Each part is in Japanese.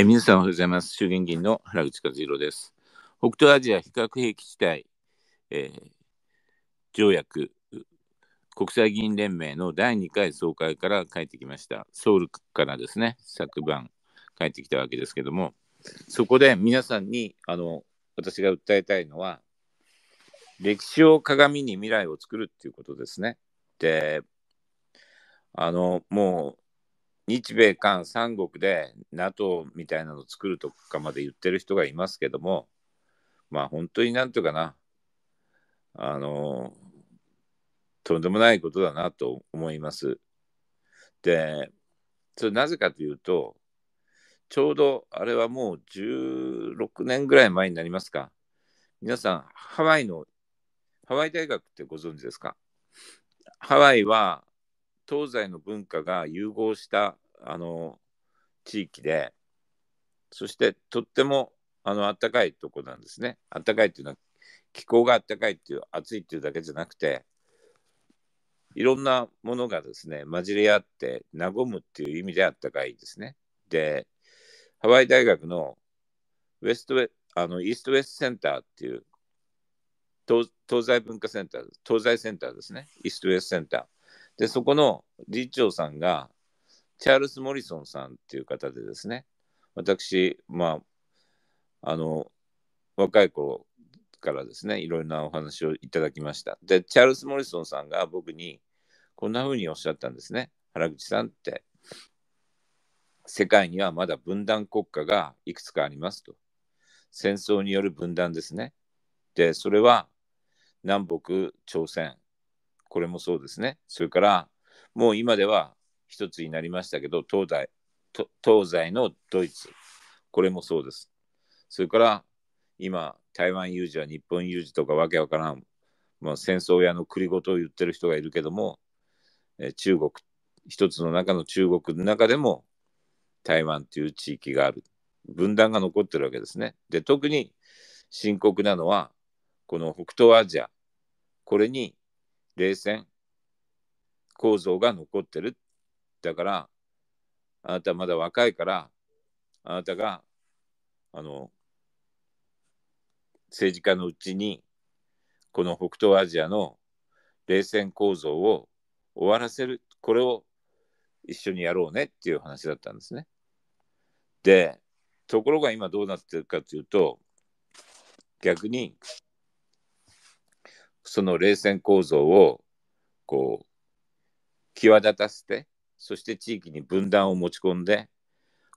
え皆さんおはようございます。衆議院議員の原口和弘です。北東アジア非核兵器地帯、えー、条約国際議員連盟の第2回総会から帰ってきました。ソウルからですね、昨晩帰ってきたわけですけども、そこで皆さんにあの私が訴えたいのは、歴史を鏡に未来を作るっていうことですね。で、あの、もう日米韓三国で NATO みたいなのを作るとかまで言ってる人がいますけども、まあ本当になんというかな、あの、とんでもないことだなと思います。で、それなぜかというと、ちょうどあれはもう16年ぐらい前になりますか。皆さん、ハワイの、ハワイ大学ってご存知ですかハワイは東西の文化が融合したあの地域でそしてとってもあの暖かいとこなんですね暖かいっていうのは気候が暖かいっていう暑いっていうだけじゃなくていろんなものがですね混じり合って和むっていう意味で暖かいですねでハワイ大学のウエストウェあのイーストウェスセンターっていう東西文化センター東西センターですねイーストウェスセンターでそこの理事長さんがチャールズ・モリソンさんっていう方でですね、私、まあ、あの、若い頃からですね、いろいろなお話をいただきました。で、チャールズ・モリソンさんが僕に、こんなふうにおっしゃったんですね。原口さんって、世界にはまだ分断国家がいくつかありますと。戦争による分断ですね。で、それは南北朝鮮、これもそうですね。それから、もう今では一つになりましたけど、東西、東西のドイツ、これもそうです。それから今、台湾有事は日本有事とかわけわからん、まあ、戦争屋の繰りとを言ってる人がいるけども、え中国、一つの中の中国の中でも台湾という地域がある。分断が残ってるわけですね。で、特に深刻なのは、この北東アジア、これに冷戦構造が残ってるだから、あなたまだ若いから、あなたが、あの、政治家のうちに、この北東アジアの冷戦構造を終わらせる、これを一緒にやろうねっていう話だったんですね。で、ところが今どうなってるかというと、逆に、その冷戦構造を、こう、際立たせて、そして地域に分断を持ち込んで、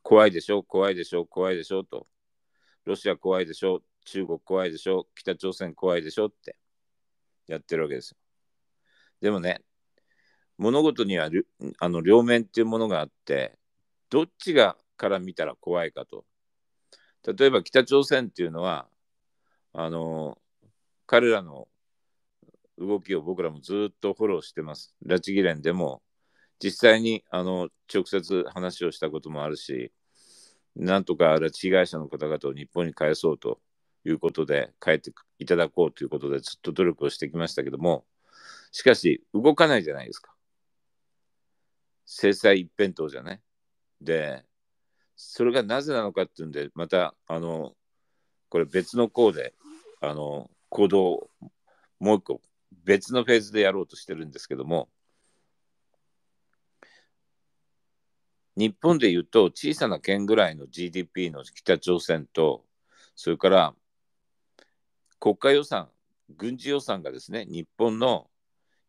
怖いでしょ、怖いでしょ、怖いでしょと、ロシア怖いでしょ、中国怖いでしょ、北朝鮮怖いでしょってやってるわけですよ。でもね、物事にはあの両面っていうものがあって、どっちがから見たら怖いかと。例えば北朝鮮っていうのは、あの、彼らの動きを僕らもずっとフォローしてます。拉致議連でも実際にあの直接話をしたこともあるし、なんとか拉致被害者の方々を日本に返そうということで、帰っていただこうということで、ずっと努力をしてきましたけども、しかし、動かないじゃないですか。制裁一辺倒じゃね。で、それがなぜなのかっていうんで、また、あの、これ別の項で、あの、行動をもう一個別のフェーズでやろうとしてるんですけども、日本でいうと小さな県ぐらいの GDP の北朝鮮とそれから国家予算軍事予算がですね日本の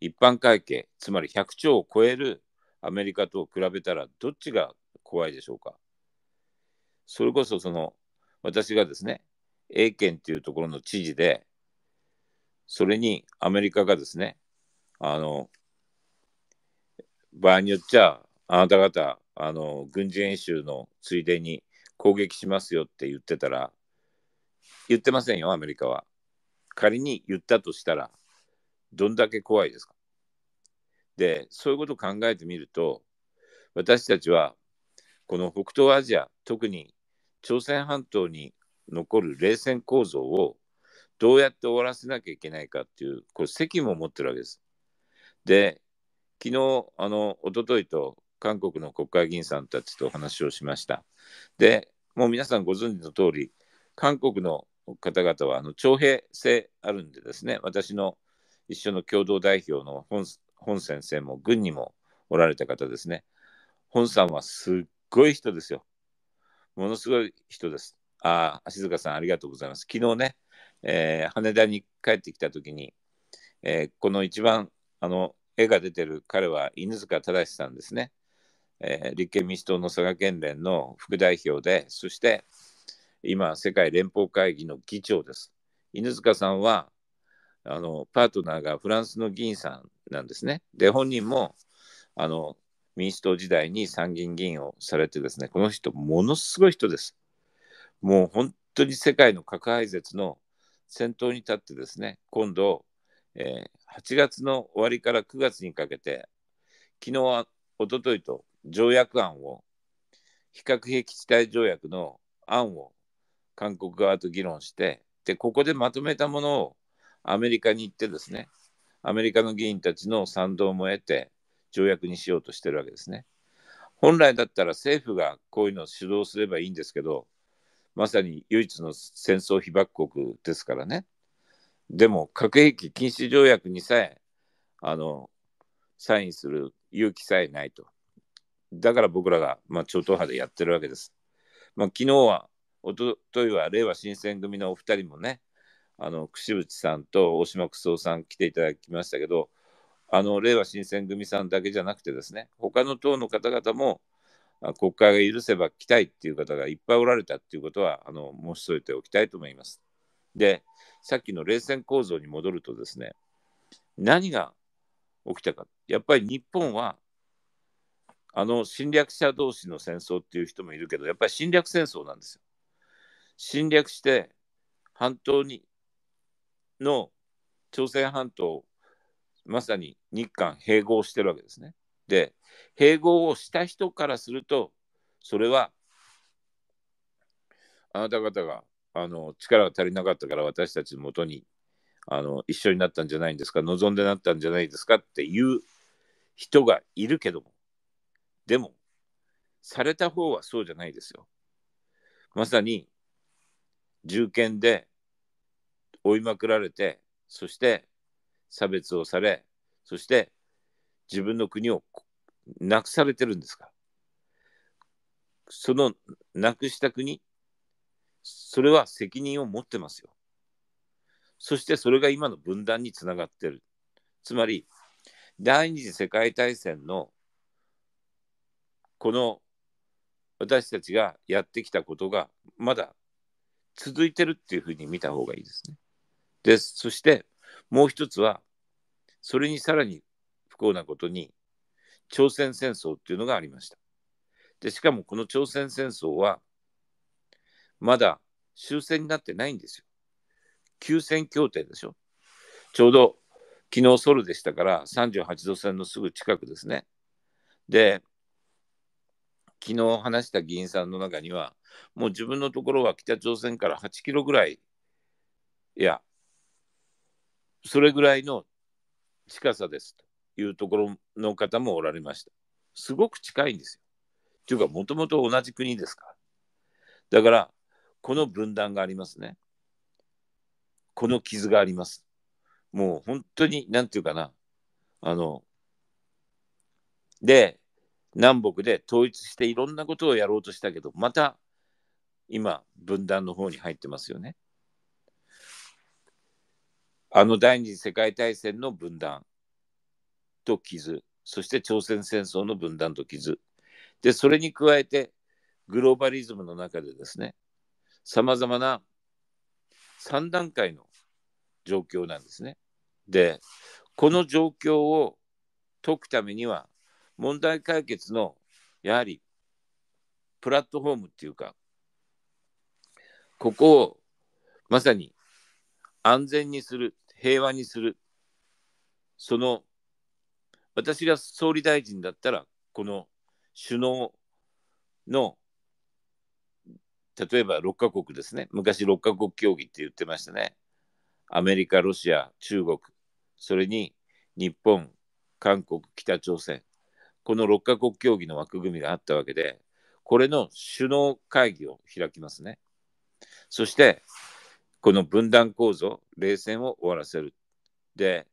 一般会計つまり100兆を超えるアメリカと比べたらどっちが怖いでしょうかそれこそその私がですね A 県っていうところの知事でそれにアメリカがですねあの場合によっちゃあなた方あの軍事演習のついでに攻撃しますよって言ってたら言ってませんよアメリカは仮に言ったとしたらどんだけ怖いですかでそういうことを考えてみると私たちはこの北東アジア特に朝鮮半島に残る冷戦構造をどうやって終わらせなきゃいけないかっていうこれ責務を持ってるわけです。で昨日あの一昨日と韓国の国会議員さんたちとお話をしました。で、もう皆さんご存知の通り、韓国の方々はあの徴兵制あるんでですね、私の一緒の共同代表の本先生も軍にもおられた方ですね。本さんはすっごい人ですよ。ものすごい人です。ああ、静香さんありがとうございます。昨日ね、えー、羽田に帰ってきた時に、えー、この一番あの絵が出てる彼は犬塚忠さんですね。えー、立憲民主党の佐賀県連の副代表で、そして今、世界連邦会議の議長です。犬塚さんはあのパートナーがフランスの議員さんなんですね。で、本人もあの民主党時代に参議院議員をされてですね、この人、ものすごい人です。もう本当に世界の核廃絶の先頭に立ってですね、今度、えー、8月の終わりから9月にかけて、昨日は、おとといと条約案を、非核兵器地帯条約の案を韓国側と議論して、で、ここでまとめたものをアメリカに行ってですね、アメリカの議員たちの賛同も得て、条約にしようとしてるわけですね。本来だったら政府がこういうのを主導すればいいんですけど、まさに唯一の戦争被爆国ですからね。でも核兵器禁止条約にさえあのサインする勇気さえないと。だから僕らが、まあ、超党派でやってるわけです。まあ、昨日は、おとといは、れいわ新選組のお二人もね、あの櫛渕さんと大島久雄さん来ていただきましたけど、あのれいわ新選組さんだけじゃなくてですね、他の党の方々も、国会が許せば来たいっていう方がいっぱいおられたっていうことは、あの申し添えておきたいと思います。で、さっきの冷戦構造に戻るとですね、何が起きたか、やっぱり日本はあの侵略者同士の戦争っていう人もいるけどやっぱり侵略戦争なんですよ。侵略して半島にの朝鮮半島まさに日韓併合してるわけですね。で併合をした人からするとそれはあなた方があの力が足りなかったから私たちのもとにあの一緒になったんじゃないんですか望んでなったんじゃないですかっていう人がいるけどもでも、された方はそうじゃないですよ。まさに、銃剣で追いまくられて、そして差別をされ、そして自分の国をなくされてるんですかそのなくした国、それは責任を持ってますよ。そしてそれが今の分断につながってる。つまり、第二次世界大戦のこの私たちがやってきたことがまだ続いてるっていうふうに見た方がいいですね。でそしてもう一つはそれにさらに不幸なことに朝鮮戦争っていうのがありました。でしかもこの朝鮮戦争はまだ終戦になってないんですよ。休戦協定でしょ。ちょうど昨日ソルでしたから38度線のすぐ近くですね。で昨日話した議員さんの中には、もう自分のところは北朝鮮から8キロぐらい、いや、それぐらいの近さですというところの方もおられました。すごく近いんですよ。というか、もともと同じ国ですから。だから、この分断がありますね。この傷があります。もう本当に、なんていうかな。あの、で、南北で統一していろんなことをやろうとしたけど、また今、分断の方に入ってますよね。あの第二次世界大戦の分断と傷、そして朝鮮戦争の分断と傷。で、それに加えて、グローバリズムの中でですね、さまざまな3段階の状況なんですね。で、この状況を解くためには、問題解決のやはりプラットフォームっていうかここをまさに安全にする平和にするその私が総理大臣だったらこの首脳の例えば6カ国ですね昔6カ国協議って言ってましたねアメリカロシア中国それに日本韓国北朝鮮この6カ国協議の枠組みがあったわけで、これの首脳会議を開きますね。そして、この分断構造、冷戦を終わらせる。で、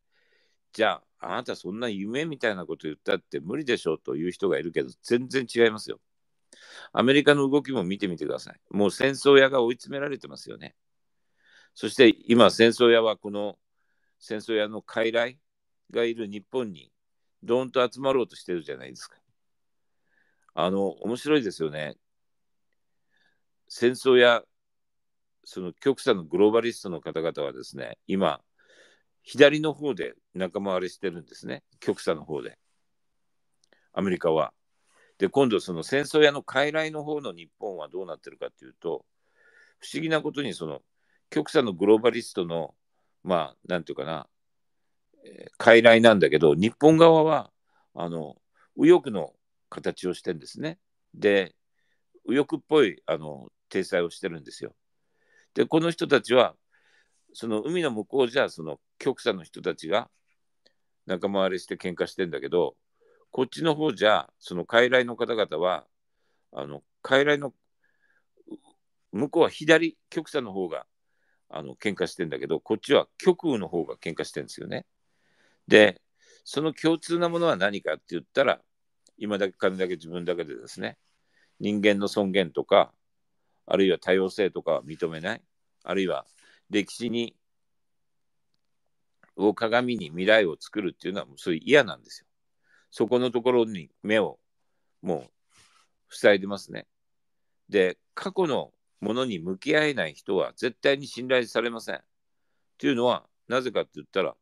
じゃあ、あなたそんな夢みたいなこと言ったって無理でしょうという人がいるけど、全然違いますよ。アメリカの動きも見てみてください。もう戦争屋が追い詰められてますよね。そして今、戦争屋はこの戦争屋の傀儡がいる日本にどんと集まろうとしてるじゃないですか。あの、面白いですよね。戦争や、その極左のグローバリストの方々はですね、今、左の方で仲間割れしてるんですね。極左の方で。アメリカは。で、今度、その戦争屋の傀儡の方の日本はどうなってるかというと、不思議なことに、その、極左のグローバリストの、まあ、なんていうかな、傀儡なんだけど、日本側は、あの、右翼の形をしてんですね。で、右翼っぽい、あの、体裁をしてるんですよ。で、この人たちは、その海の向こうじゃ、その極左の人たちが仲間割れして喧嘩してんだけど、こっちの方じゃ、その傀儡の方々は、あの、傀儡の、向こうは左、極左の方が、あの、喧嘩してんだけど、こっちは極右の方が喧嘩してんですよね。で、その共通なものは何かって言ったら、今だけ金だけ自分だけでですね、人間の尊厳とか、あるいは多様性とかは認めない、あるいは歴史にを鏡に未来を作るっていうのはもうそう嫌なんですよ。そこのところに目をもう塞いでますね。で、過去のものに向き合えない人は絶対に信頼されません。というのは、なぜかって言ったら、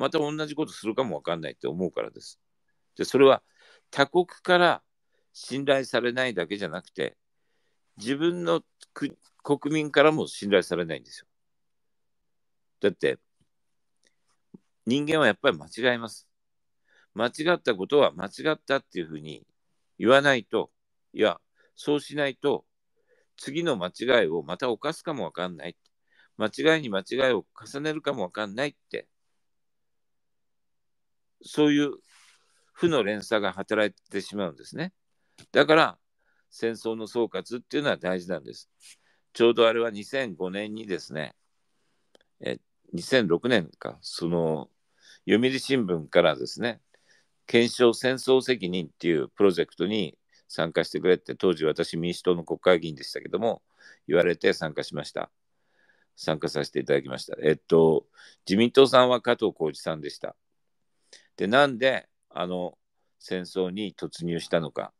また同じことするかもわかんないって思うからです。で、それは他国から信頼されないだけじゃなくて、自分の国民からも信頼されないんですよ。だって、人間はやっぱり間違います。間違ったことは間違ったっていうふうに言わないと、いや、そうしないと、次の間違いをまた犯すかもわかんない。間違いに間違いを重ねるかもわかんないってそういう負の連鎖が働いてしまうんですね。だから戦争の総括っていうのは大事なんです。ちょうどあれは2005年にですね、え2006年か、その読売新聞からですね、検証戦争責任っていうプロジェクトに参加してくれって当時私民主党の国会議員でしたけども言われて参加しました参加させていただきましたえっと自民党さんは加藤浩二さんでしたで、なんであの戦争に突入したのか。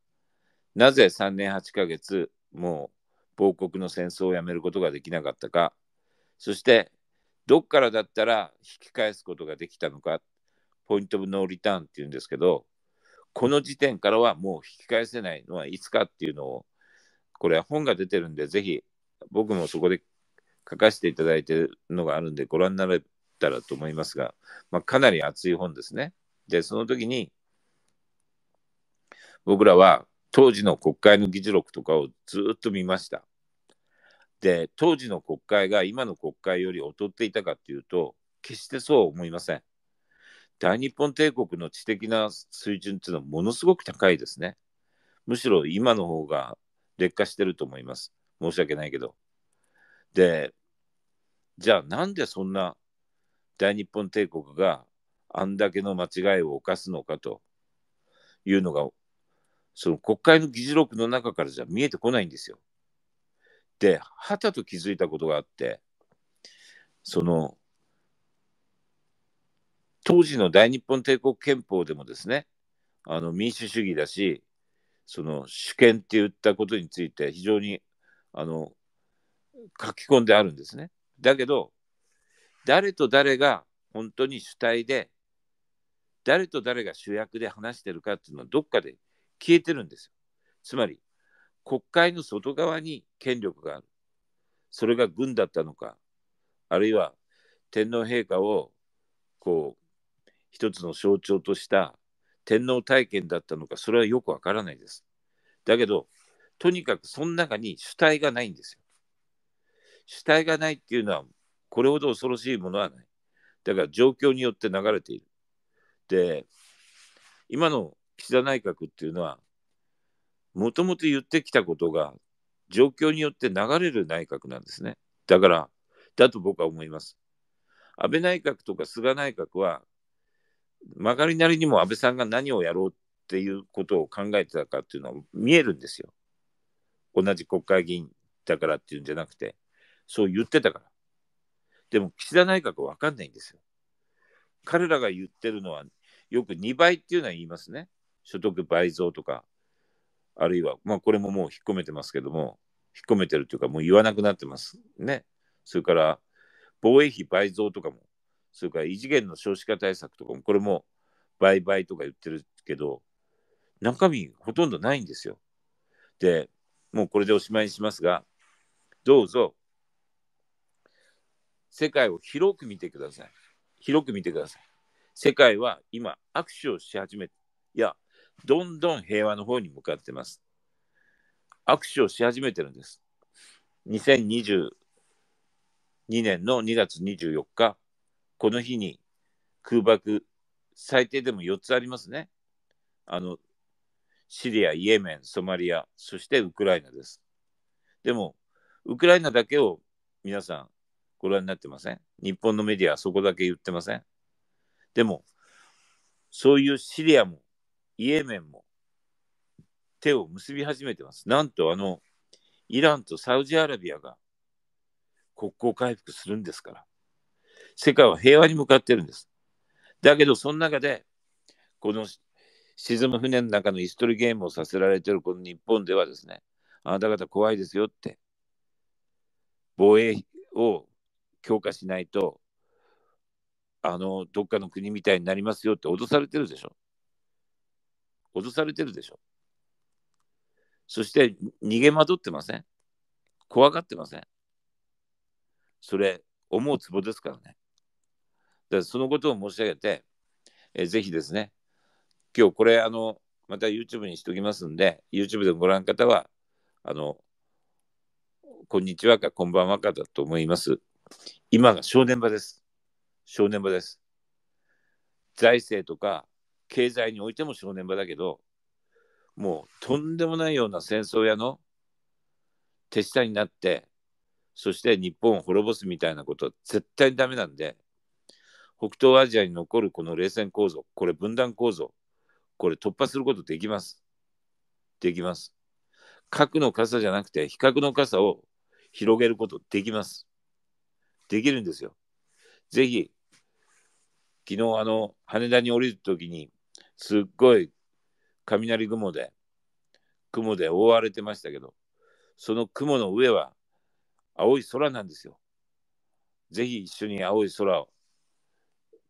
なぜ3年8ヶ月、もう亡国の戦争をやめることができなかったか。そして、どっからだったら引き返すことができたのか。ポイント・オブ・ノー・リターンっていうんですけど、この時点からはもう引き返せないのはいつかっていうのを、これは本が出てるんで、ぜひ僕もそこで書かせていただいてるのがあるんで、ご覧になれたらと思いますが、まあ、かなり熱い本ですね。で、その時に、僕らは当時の国会の議事録とかをずっと見ました。で、当時の国会が今の国会より劣っていたかっていうと、決してそう思いません。大日本帝国の知的な水準っていうのはものすごく高いですね。むしろ今の方が劣化してると思います。申し訳ないけど。で、じゃあなんでそんな大日本帝国があんだけの間違いを犯すのかというのが、その国会の議事録の中からじゃ見えてこないんですよ。で、はたと気づいたことがあって、その、当時の大日本帝国憲法でもですね、あの民主主義だし、その主権って言ったことについて非常にあの書き込んであるんですね。だけど、誰と誰が本当に主体で誰と誰が主役で話してるかっていうのはどっかで消えてるんですよ。つまり国会の外側に権力がある。それが軍だったのか、あるいは天皇陛下をこう一つの象徴とした天皇体験だったのか、それはよくわからないです。だけど、とにかくその中に主体がないんですよ。主体がないっていうのは、これほど恐ろしいものはない。だから状況によって流れている。、今の岸田内閣っていうのは、もともと言ってきたことが、状況によって流れる内閣なんですね。だから、だと僕は思います。安倍内閣とか菅内閣は、曲がりなりにも安倍さんが何をやろうっていうことを考えてたかっていうのは見えるんですよ。同じ国会議員だからっていうんじゃなくて、そう言ってたから。でも岸田内閣は分かんないんですよ。彼らが言ってるのはよく2倍っていうのは言いますね。所得倍増とか、あるいは、まあ、これももう引っ込めてますけども、引っ込めてるというか、もう言わなくなってますね。それから、防衛費倍増とかも、それから異次元の少子化対策とかも、これも倍々とか言ってるけど、中身ほとんどないんですよ。で、もうこれでおしまいにしますが、どうぞ、世界を広く見てください。広く見てください。世界は今握手をし始めて、いや、どんどん平和の方に向かってます。握手をし始めてるんです。2022年の2月24日、この日に空爆、最低でも4つありますね。あの、シリア、イエメン、ソマリア、そしてウクライナです。でも、ウクライナだけを皆さんご覧になってません日本のメディアはそこだけ言ってませんでも、そういうシリアも、イエメンも、手を結び始めてます。なんと、あの、イランとサウジアラビアが国交回復するんですから、世界は平和に向かってるんです。だけど、その中で、この沈む船の中のイストリゲームをさせられてるこの日本ではですね、あなた方怖いですよって、防衛を強化しないとあのどっかの国みたいになりますよって脅されてるでしょ脅されてるでしょそして逃げ惑ってません怖がってませんそれ思うツボですからねだからそのことを申し上げて、えー、ぜひですね今日これあのまた YouTube にしときますんで YouTube でご覧の方はあのこんにちはかこんばんはかだと思います今が正念場です正念場です。財政とか経済においても正念場だけど、もうとんでもないような戦争屋の手下になって、そして日本を滅ぼすみたいなことは絶対にダメなんで、北東アジアに残るこの冷戦構造、これ分断構造、これ突破することできます。できます。核の傘じゃなくて、比較の傘を広げることできます。できるんですよ。ぜひ、昨日あの羽田に降りる時にすっごい雷雲で雲で覆われてましたけどその雲の上は青い空なんですよ。ぜひ一緒に青い空を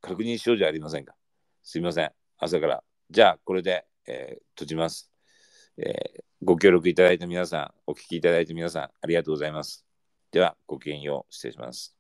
確認しようじゃありませんか。すいません。朝から。じゃあこれで、えー、閉じます、えー、ご協力いただいた皆さん、お聞きいただいた皆さん、ありがとうございます。では、ごきげんよう。失礼します。